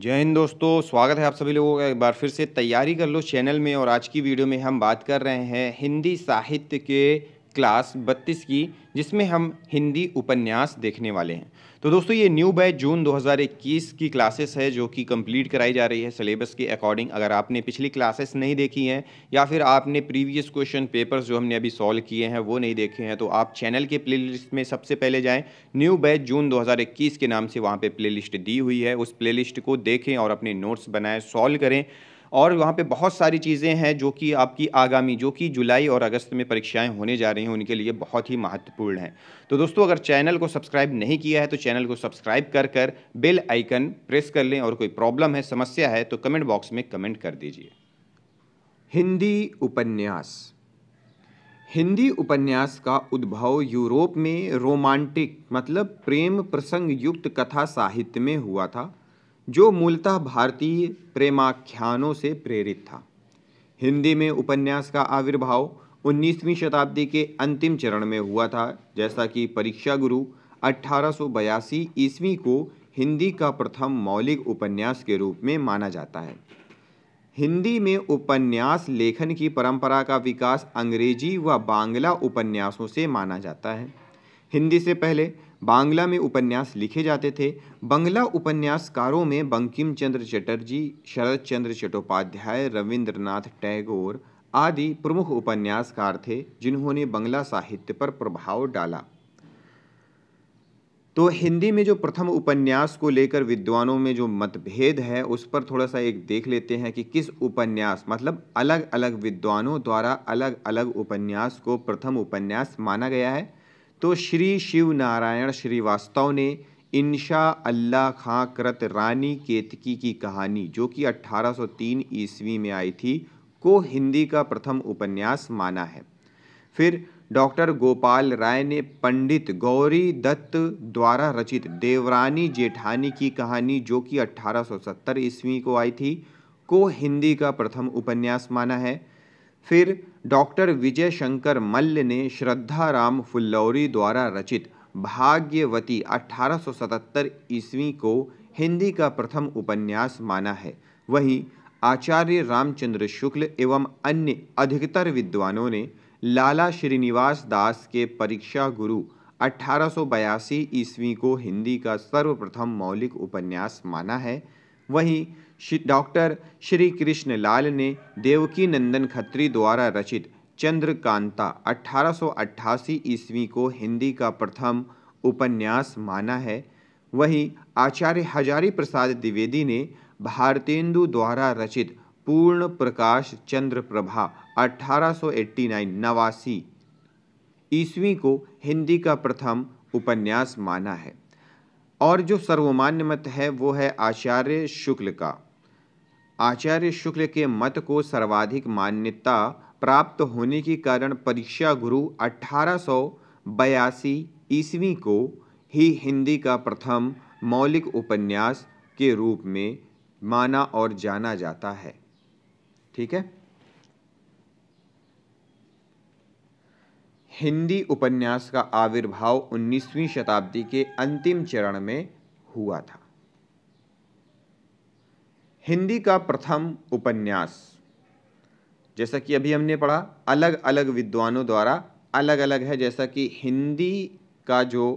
जय हिंद दोस्तों स्वागत है आप सभी लोगों का एक बार फिर से तैयारी कर लो चैनल में और आज की वीडियो में हम बात कर रहे हैं हिंदी साहित्य के क्लास बत्तीस की जिसमें हम हिंदी उपन्यास देखने वाले हैं तो दोस्तों ये न्यू बैच जून 2021 की क्लासेस है जो कि कंप्लीट कराई जा रही है सिलेबस के अकॉर्डिंग अगर आपने पिछली क्लासेस नहीं देखी हैं या फिर आपने प्रीवियस क्वेश्चन पेपर्स जो हमने अभी सॉल्व किए हैं वो नहीं देखे हैं तो आप चैनल के प्लेलिस्ट में सबसे पहले जाएं न्यू बैच जून 2021 के नाम से वहाँ पर प्ले दी हुई है उस प्ले को देखें और अपने नोट्स बनाएँ सॉल्व करें और वहाँ पे बहुत सारी चीज़ें हैं जो कि आपकी आगामी जो कि जुलाई और अगस्त में परीक्षाएं होने जा रही हैं उनके लिए बहुत ही महत्वपूर्ण हैं तो दोस्तों अगर चैनल को सब्सक्राइब नहीं किया है तो चैनल को सब्सक्राइब कर कर बेल आइकन प्रेस कर लें और कोई प्रॉब्लम है समस्या है तो कमेंट बॉक्स में कमेंट कर दीजिए हिंदी उपन्यास हिंदी उपन्यास का उद्भव यूरोप में रोमांटिक मतलब प्रेम प्रसंग युक्त कथा साहित्य में हुआ था जो मूलतः भारतीय प्रेमाख्यानों से प्रेरित था हिंदी में उपन्यास का आविर्भाव 19वीं शताब्दी के अंतिम चरण में हुआ था जैसा कि परीक्षा गुरु अठारह ईस्वी को हिंदी का प्रथम मौलिक उपन्यास के रूप में माना जाता है हिंदी में उपन्यास लेखन की परंपरा का विकास अंग्रेजी व बांग्ला उपन्यासों से माना जाता है हिंदी से पहले बांग्ला में उपन्यास लिखे जाते थे बंगला उपन्यासकारों में बंकिम चंद्र चटर्जी शरद चंद्र चट्टोपाध्याय रविंद्रनाथ टैगोर आदि प्रमुख उपन्यासकार थे जिन्होंने बंगला साहित्य पर प्रभाव डाला तो हिंदी में जो प्रथम उपन्यास को लेकर विद्वानों में जो मतभेद है उस पर थोड़ा सा एक देख लेते हैं कि किस उपन्यास मतलब अलग अलग विद्वानों द्वारा अलग अलग उपन्यास को प्रथम उपन्यास माना गया है तो श्री शिव नारायण श्रीवास्तव ने इंशा अल्लाह खां कृत रानी केतकी की कहानी जो कि 1803 ईस्वी में आई थी को हिंदी का प्रथम उपन्यास माना है फिर डॉक्टर गोपाल राय ने पंडित गौरी दत्त द्वारा रचित देवरानी जेठानी की कहानी जो कि 1870 ईस्वी को आई थी को हिंदी का प्रथम उपन्यास माना है फिर डॉक्टर विजय शंकर मल्ल ने श्रद्धा राम फुल्लौरी द्वारा रचित भाग्यवती 1877 ईस्वी को हिंदी का प्रथम उपन्यास माना है वहीं आचार्य रामचंद्र शुक्ल एवं अन्य अधिकतर विद्वानों ने लाला श्रीनिवास दास के परीक्षा गुरु 1882 ईस्वी को हिंदी का सर्वप्रथम मौलिक उपन्यास माना है वहीं श्री डॉक्टर श्री कृष्ण लाल ने देवकी नंदन खत्री द्वारा रचित चंद्रकांता 1888 ईस्वी को हिंदी का प्रथम उपन्यास माना है वहीं आचार्य हजारी प्रसाद द्विवेदी ने भारतेंदु द्वारा रचित पूर्ण प्रकाश चंद्र प्रभा अठारह नवासी ईस्वी को हिंदी का प्रथम उपन्यास माना है और जो सर्वमान्य मत है वो है आचार्य शुक्ल का आचार्य शुक्ल के मत को सर्वाधिक मान्यता प्राप्त होने के कारण परीक्षा गुरु अठारह ईस्वी को ही हिंदी का प्रथम मौलिक उपन्यास के रूप में माना और जाना जाता है ठीक है हिंदी उपन्यास का आविर्भाव 19वीं शताब्दी के अंतिम चरण में हुआ था हिंदी का प्रथम उपन्यास जैसा कि अभी हमने पढ़ा अलग अलग विद्वानों द्वारा अलग अलग है जैसा कि हिंदी का जो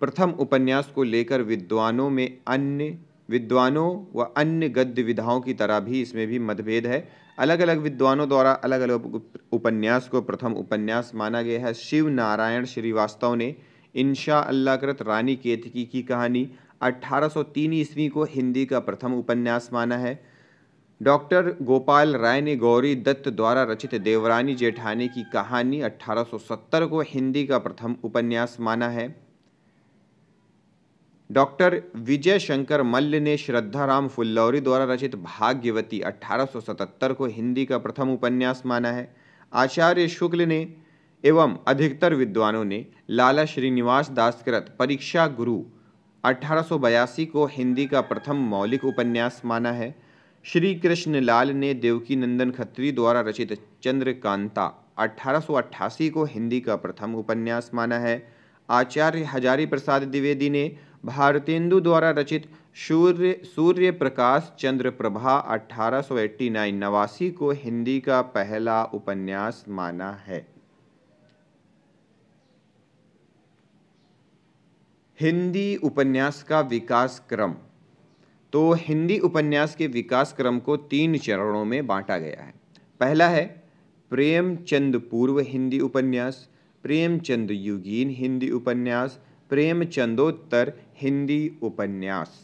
प्रथम उपन्यास को लेकर विद्वानों में अन्य विद्वानों व अन्य गद्य विधाओं की तरह भी इसमें भी मतभेद है अलग अलग विद्वानों द्वारा अलग अलग उपन्यास को प्रथम उपन्यास माना गया है शिव नारायण श्रीवास्तव ने इंशा अल्लाह रानी केतकी की कहानी 1803 ईस्वी को हिंदी का प्रथम उपन्यास माना है डॉक्टर गोपाल राय ने गौरी दत्त द्वारा रचित देवरानी जेठानी की कहानी 1870 को हिंदी का प्रथम उपन्यास माना है डॉक्टर विजय शंकर मल्ल ने श्रद्धाराम फुल्लौरी द्वारा रचित भाग्यवती 1877 को हिंदी का प्रथम उपन्यास माना है आचार्य शुक्ल ने एवं अधिकतर विद्वानों ने लाला श्रीनिवास दासकृत परीक्षा गुरु अठारह को हिंदी का प्रथम मौलिक उपन्यास माना है श्री कृष्ण लाल ने देवकी नंदन खत्री द्वारा रचित चंद्रकांता 1888 को हिंदी का प्रथम उपन्यास माना है आचार्य हजारी प्रसाद द्विवेदी ने भारतेंदु द्वारा रचित सूर्य सूर्य प्रकाश चंद्र प्रभा अठारह सौ नवासी को हिंदी का पहला उपन्यास माना है हिंदी उपन्यास का विकास क्रम तो हिंदी उपन्यास के विकास क्रम को तीन चरणों में बांटा गया है पहला है प्रेमचंद पूर्व हिंदी उपन्यास प्रेमचंद युगीन हिंदी उपन्यास प्रेमचंदोत्तर हिंदी उपन्यास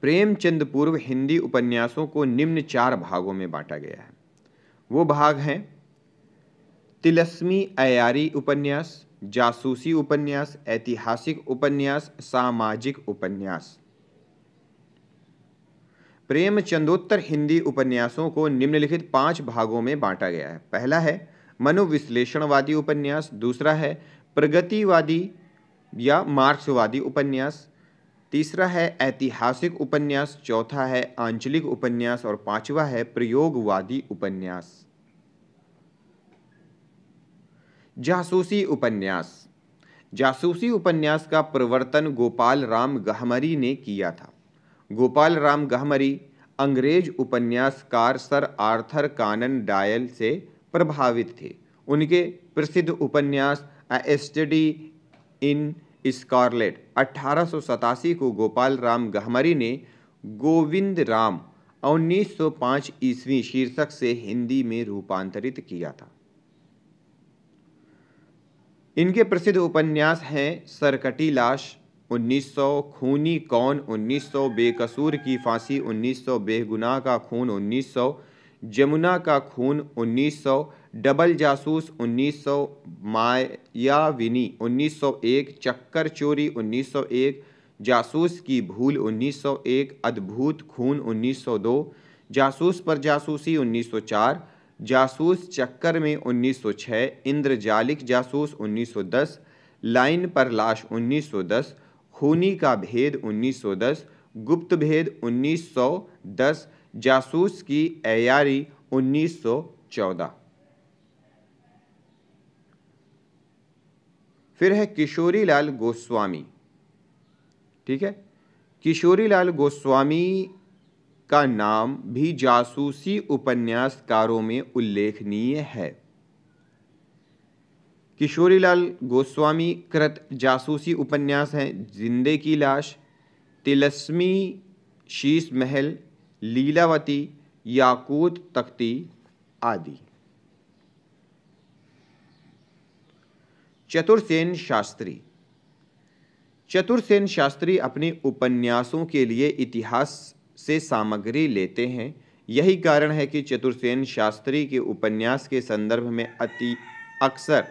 प्रेमचंद पूर्व हिंदी उपन्यासों को निम्न चार भागों में बांटा गया है वो भाग हैं तिलस्मी अयारी उपन्यास जासूसी उपन्यास ऐतिहासिक उपन्यास सामाजिक उपन्यास प्रेमचंदोत्तर हिंदी उपन्यासों को निम्नलिखित पांच भागों में बांटा गया है पहला है मनोविश्लेषणवादी उपन्यास दूसरा है प्रगतिवादी या मार्क्सवादी उपन्यास तीसरा है ऐतिहासिक उपन्यास चौथा है आंचलिक उपन्यास और पांचवा है प्रयोगवादी उपन्यास जासूसी उपन्यास जासूसी उपन्यास का प्रवर्तन गोपाल राम गहमरी ने किया था गोपाल राम गहमरी अंग्रेज उपन्यासकार सर आर्थर कानन डायल से प्रभावित थे उनके प्रसिद्ध उपन्यास ए स्टडी इन स्कारलेट अठारह को गोपाल राम गहमरी ने गोविंद राम 1905 ईस्वी शीर्षक से हिंदी में रूपांतरित किया था इनके प्रसिद्ध उपन्यास हैं सरकटी लाश 1900 खूनी कौन 1900 बेकसूर की फांसी 1900 बेगुनाह का खून 1900 जमुना का खून 1900 डबल जासूस 1900 मायाविनी 1901 चक्कर चोरी 1901 जासूस की भूल 1901 अद्भुत खून 1902 जासूस पर जासूसी 1904 जासूस चक्कर में 1906, इंद्रजालिक जासूस 1910, लाइन पर लाश 1910, खूनी का भेद 1910, गुप्त भेद 1910, जासूस की अयारी 1914। फिर है किशोरीलाल गोस्वामी ठीक है किशोरीलाल गोस्वामी का नाम भी जासूसी उपन्यासकारों में उल्लेखनीय है किशोरीलाल गोस्वामी कृत जासूसी उपन्यास हैं जिंदे की लाश तिलस्मी शीश महल लीलावती याकूत तख्ती आदि चतुरसेन शास्त्री चतुर्सेन शास्त्री अपने उपन्यासों के लिए इतिहास से सामग्री लेते हैं यही कारण है कि चतुर्सेन शास्त्री के उपन्यास के संदर्भ में अति अक्सर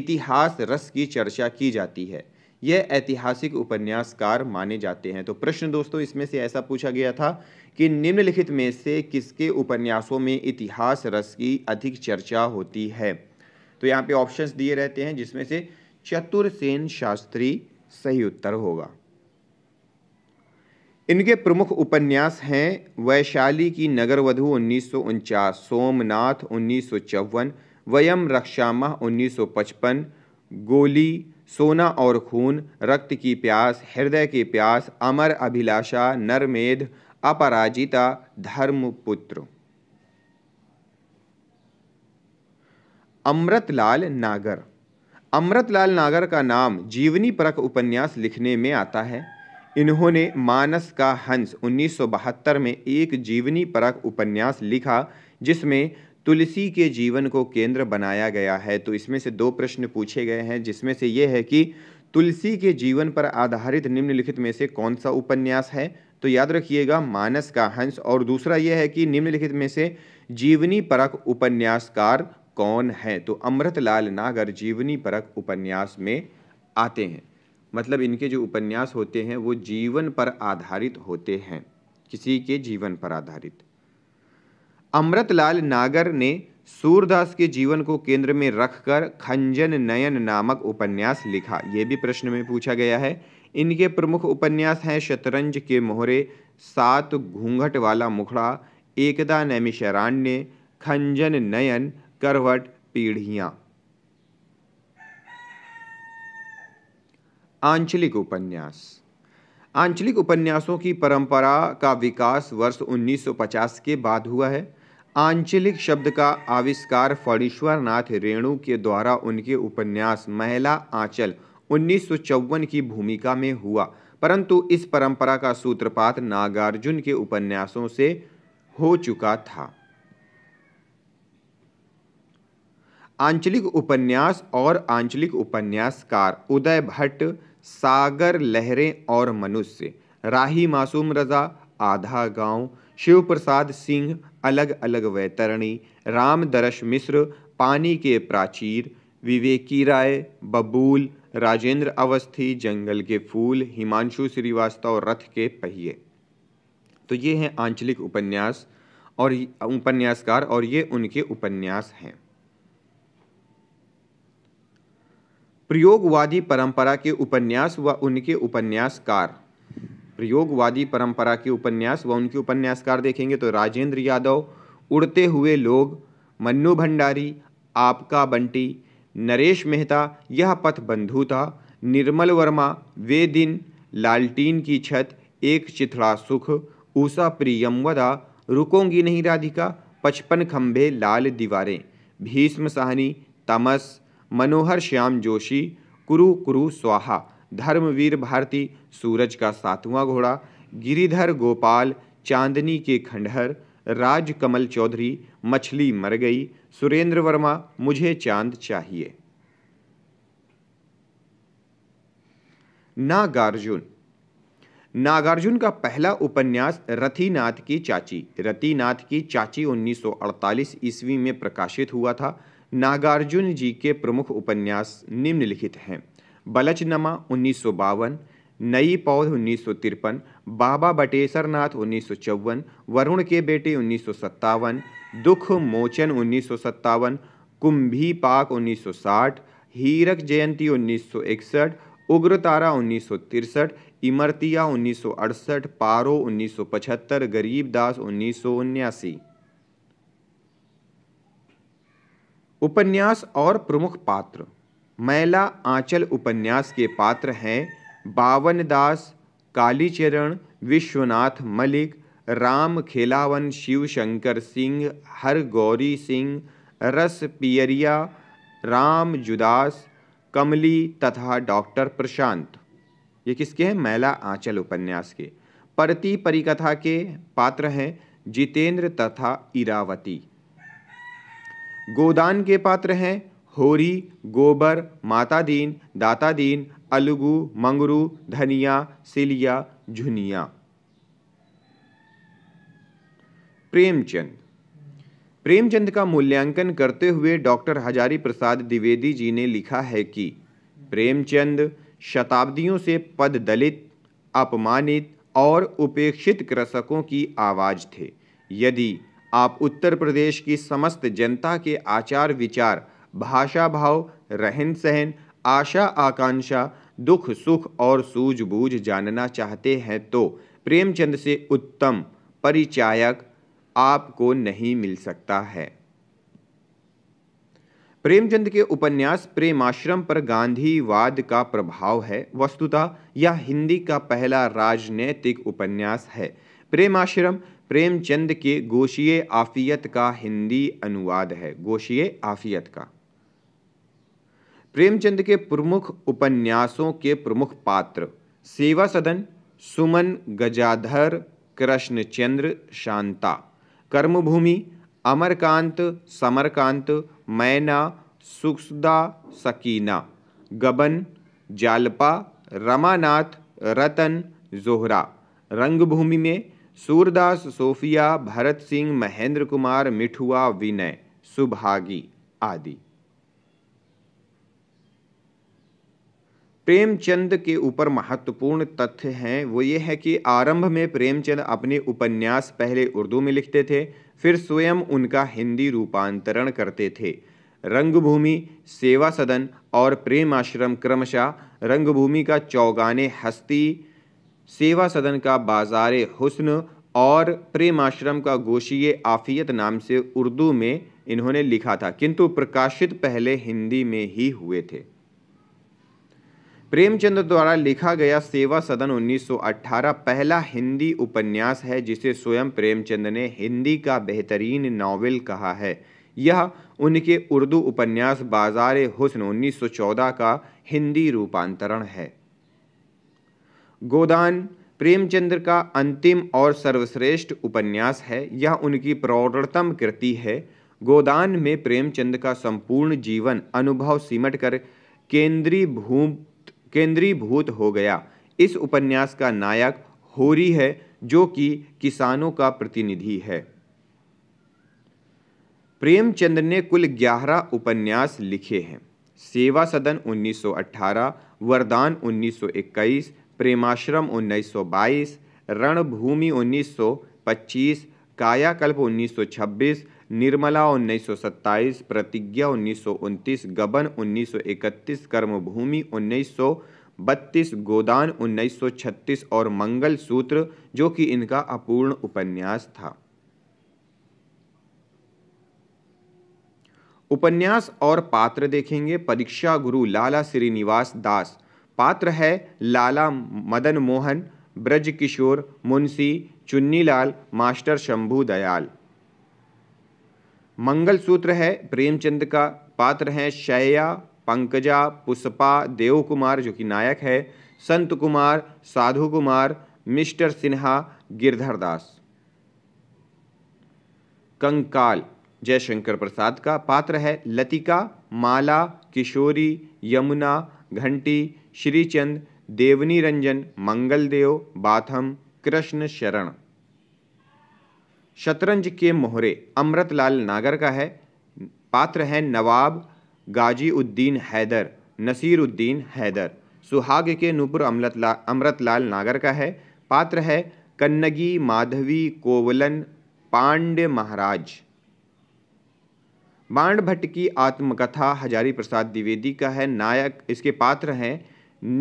इतिहास रस की चर्चा की जाती है यह ऐतिहासिक उपन्यासकार माने जाते हैं तो प्रश्न दोस्तों इसमें से ऐसा पूछा गया था कि निम्नलिखित में से किसके उपन्यासों में इतिहास रस की अधिक चर्चा होती है तो यहाँ पे ऑप्शंस दिए रहते हैं जिसमें से चतुर्सेन शास्त्री सही उत्तर होगा इनके प्रमुख उपन्यास हैं वैशाली की नगरवधु उन्नीस सोमनाथ उन्नीस वयम रक्षामह 1955, गोली सोना और खून रक्त की प्यास हृदय की प्यास अमर अभिलाषा नरमेध अपराजिता धर्मपुत्र अमृतलाल नागर अमृतलाल नागर का नाम जीवनी परक उपन्यास लिखने में आता है इन्होंने मानस का हंस उन्नीस सौ बहत्तर में एक जीवनी परक उपन्यास लिखा जिसमें तुलसी के जीवन को केंद्र बनाया गया है तो इसमें से दो प्रश्न पूछे गए हैं जिसमें से ये है कि तुलसी के जीवन पर आधारित निम्नलिखित में से कौन सा उपन्यास है तो याद रखिएगा मानस का हंस और दूसरा यह है कि निम्नलिखित में से जीवनी परक उपन्यासकार कौन है तो अमृतलाल नागर जीवनी परक उपन्यास में आते हैं मतलब इनके जो उपन्यास होते हैं वो जीवन पर आधारित होते हैं किसी के जीवन पर आधारित अमृतलाल नागर ने सूरदास के जीवन को केंद्र में रखकर खंजन नयन नामक उपन्यास लिखा ये भी प्रश्न में पूछा गया है इनके प्रमुख उपन्यास हैं शतरंज के मोहरे सात घूंघट वाला मुखड़ा एकदा नैमिशरान्य खंजन नयन करवट पीढ़ियाँ आंचलिक उपन्यास आंचलिक उपन्यासों की परंपरा का विकास वर्ष 1950 के बाद हुआ है आंचलिक शब्द का आविष्कार फणीश्वर नाथ रेणु के द्वारा उनके उपन्यास महिला आंचल उन्नीस की भूमिका में हुआ परंतु इस परंपरा का सूत्रपात नागार्जुन के उपन्यासों से हो चुका था आंचलिक उपन्यास और आंचलिक उपन्यासकार उदय भट्ट सागर लहरें और मनुष्य राही मासूम रज़ा आधा गांव शिव प्रसाद सिंह अलग अलग वैतरणी राम दरश मिश्र पानी के प्राचीर विवेकी राय बबूल राजेंद्र अवस्थी जंगल के फूल हिमांशु श्रीवास्तव रथ के पहिए तो ये हैं आंचलिक उपन्यास और उपन्यासकार और ये उनके उपन्यास हैं प्रयोगवादी परंपरा के उपन्यास व उनके उपन्यासकार प्रयोगवादी परंपरा के उपन्यास व उनके उपन्यासकार देखेंगे तो राजेंद्र यादव उड़ते हुए लोग मन्नू भंडारी आपका बंटी नरेश मेहता यह पथ बंधु था निर्मल वर्मा वे दिन लालटीन की छत एक चिथड़ा सुख ऊषा प्रियम वदा रुकोंगी नहीं राधिका पचपन खम्भे लाल दीवारें भीष्म सहनी तमस मनोहर श्याम जोशी कुरु कुरु स्वाहा धर्मवीर भारती सूरज का सातवां घोड़ा गिरिधर गोपाल चांदनी के खंडहर राजकमल चौधरी मछली मर गई सुरेंद्र वर्मा मुझे चांद चाहिए नागार्जुन नागार्जुन का पहला उपन्यास रथीनाथ की चाची रथीनाथ की चाची 1948 ईस्वी में प्रकाशित हुआ था नागार्जुन जी के प्रमुख उपन्यास निम्नलिखित हैं बलचनमा उन्नीस सौ बावन नई पौध उन्नीस सौ तिरपन बाबा बटेसर नाथ उन्नीस सौ चौवन वरुण के बेटे उन्नीस सौ सत्तावन दुख मोचन उन्नीस सौ सत्तावन कुंभी पाक उन्नीस सौ साठ हीरक जयंती उन्नीस सौ इकसठ उग्रतारा उन्नीस सौ तिरसठ इमरतिया उन्नीस सौ अड़सठ पारो उन्नीस सौ पचहत्तर गरीब उन्नीस सौ उन्यासी उपन्यास और प्रमुख पात्र मैला आंचल उपन्यास के पात्र हैं बावन दास कालीचरण विश्वनाथ मलिक राम खेलावन शिव शंकर सिंह हर गौरी सिंह रस पियरिया राम जुदास कमली तथा डॉक्टर प्रशांत ये किसके हैं मैला आंचल उपन्यास के परती परिकथा के पात्र हैं जितेंद्र तथा इरावती गोदान के पात्र हैं होरी गोबर मातादीन दातादीन अलगू मंगरू धनिया सिलिया झुनिया प्रेमचंद प्रेमचंद का मूल्यांकन करते हुए डॉक्टर हजारी प्रसाद द्विवेदी जी ने लिखा है कि प्रेमचंद शताब्दियों से पद दलित अपमानित और उपेक्षित कृषकों की आवाज़ थे यदि आप उत्तर प्रदेश की समस्त जनता के आचार विचार भाषा भाव रहन सहन आशा आकांक्षा दुख सुख और सूझबूझ जानना चाहते हैं तो प्रेमचंद से उत्तम परिचायक आपको नहीं मिल सकता है प्रेमचंद के उपन्यास प्रेमाश्रम पर गांधीवाद का प्रभाव है वस्तुतः यह हिंदी का पहला राजनैतिक उपन्यास है प्रेमाश्रम प्रेमचंद के गोशिये आफियत का हिंदी अनुवाद है गोशिये आफियत का प्रेमचंद के प्रमुख उपन्यासों के प्रमुख पात्र सेवा सदन सुमन गजाधर कृष्णचंद्र शांता कर्मभूमि अमरकांत समरकांत मैना सुखदा सकीना गबन जालपा रमानाथ रतन जोहरा रंगभूमि में सूरदास सोफिया भरत सिंह महेंद्र कुमार मिठुआ विनय सुभागी आदि प्रेमचंद के ऊपर महत्वपूर्ण तथ्य हैं वो ये है कि आरंभ में प्रेमचंद अपने उपन्यास पहले उर्दू में लिखते थे फिर स्वयं उनका हिंदी रूपांतरण करते थे रंगभूमि सेवा सदन और प्रेम आश्रम क्रमशः रंगभूमि का चौगाने हस्ती सेवा सदन का बाजार हुस्न और प्रेमाश्रम का गोशीय आफियत नाम से उर्दू में इन्होंने लिखा था किंतु प्रकाशित पहले हिंदी में ही हुए थे प्रेमचंद द्वारा लिखा गया सेवा सदन 1918 पहला हिंदी उपन्यास है जिसे स्वयं प्रेमचंद ने हिंदी का बेहतरीन नावल कहा है यह उनके उर्दू उपन्यास बाजार हुसन 1914 का हिंदी रूपांतरण है गोदान प्रेमचंद्र का अंतिम और सर्वश्रेष्ठ उपन्यास है यह उनकी प्रौढ़तम कृति है गोदान में प्रेमचंद का संपूर्ण जीवन अनुभव सिमट कर केंद्रीभूत केंद्रीभूत हो गया इस उपन्यास का नायक होरी है जो कि किसानों का प्रतिनिधि है प्रेमचंद ने कुल ग्यारह उपन्यास लिखे हैं सेवा सदन 1918, वरदान 1921, प्रेमाश्रम 1922, रणभूमि 1925, कायाकल्प 1926, निर्मला 1927, प्रतिज्ञा 1929, गबन 1931, कर्मभूमि बत्तीस गोदान 1936 और मंगल सूत्र जो कि इनका अपूर्ण उपन्यास था उपन्यास और पात्र देखेंगे परीक्षा गुरु लाला श्रीनिवास दास पात्र है लाला मदन मोहन ब्रज किशोर मुंशी चुन्नीलाल मास्टर शंभु दयाल मंगलसूत्र है प्रेमचंद का पात्र हैं शैया पंकजा पुष्पा देव कुमार जो कि नायक है संत कुमार साधु कुमार मिस्टर सिन्हा गिरधर दास कंकाल जयशंकर प्रसाद का पात्र है लतिका माला किशोरी यमुना घंटी श्रीचंद देवनी रंजन मंगलदेव बाथम कृष्ण शरण शतरंज के मोहरे अमृतलाल नागर का है पात्र है नवाब गाजी उद्दीन हैदर नसीर उद्दीन हैदर सुहाग के नूपुर अमृतला अमृतलाल नागर का है पात्र है कन्नगी माधवी कोवलन पांडे महाराज बाण भट्ट की आत्मकथा हजारी प्रसाद द्विवेदी का है नायक इसके पात्र हैं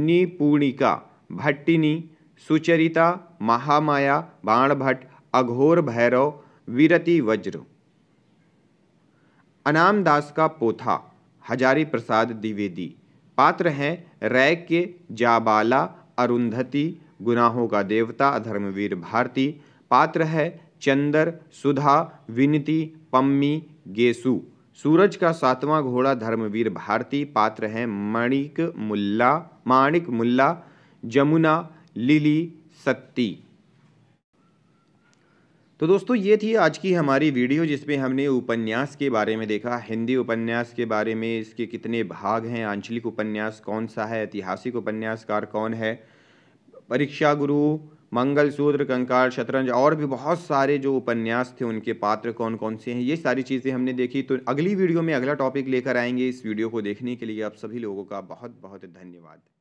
निपूर्णिका भट्टिनी सुचरिता महामाया बाण भट्ट अघोर भैरव विरति वज्र अनामदास का पोथा हजारी प्रसाद द्विवेदी पात्र हैं रैक्य जाबाला अरुंधति गुनाहों का देवता धर्मवीर भारती पात्र है चंदर सुधा विनती पम्मी गेसु सूरज का सातवां घोड़ा धर्मवीर भारती पात्र हैं माणिक मुल्ला माणिक मुल्ला जमुना लिली सत्ती तो दोस्तों ये थी आज की हमारी वीडियो जिसमें हमने उपन्यास के बारे में देखा हिंदी उपन्यास के बारे में इसके कितने भाग हैं आंचलिक उपन्यास कौन सा है ऐतिहासिक उपन्यासकार कौन है परीक्षा गुरु मंगलसूत्र कंकाल शतरंज और भी बहुत सारे जो उपन्यास थे उनके पात्र कौन कौन से हैं ये सारी चीज़ें हमने देखी तो अगली वीडियो में अगला टॉपिक लेकर आएंगे इस वीडियो को देखने के लिए आप सभी लोगों का बहुत बहुत धन्यवाद